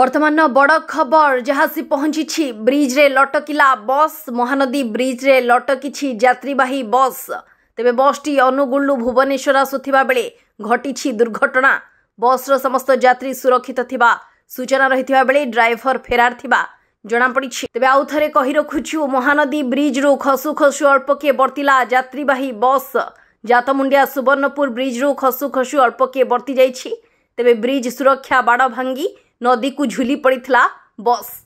বর্তমান বড় খবর যা আসি পৌঁছিছি ব্রিজে লটকিলা বস মহানদী ব্রিজে লটকিছি যাত্রীবাহী বস তেবে বসটি অনুগুলু ভুবনেশ্বর আসুথিবা বেড়ে ঘটিছি দুর্ঘটনা বসর সমস্ত যাত্রী সুরক্ষিত থিবা সূচনা রহিথিবা বেড়ে ড্রাইভর ফেরার থিবা জনাপড়িছি তেবে আউথরে কহি রখুছু মহানদী ব্রিজরু খসু খসু অল্পকে বর্তিলা যাত্রীবাহী বস জাতমুন্ডিয়া সুবর্ণপুর ব্রিজরু খসু খসু অল্পকে বর্তি যাইছি তেবে ব্রিজ সুরক্ষা বাড় ভাঙ্গি नदी को झूली पड़ी बस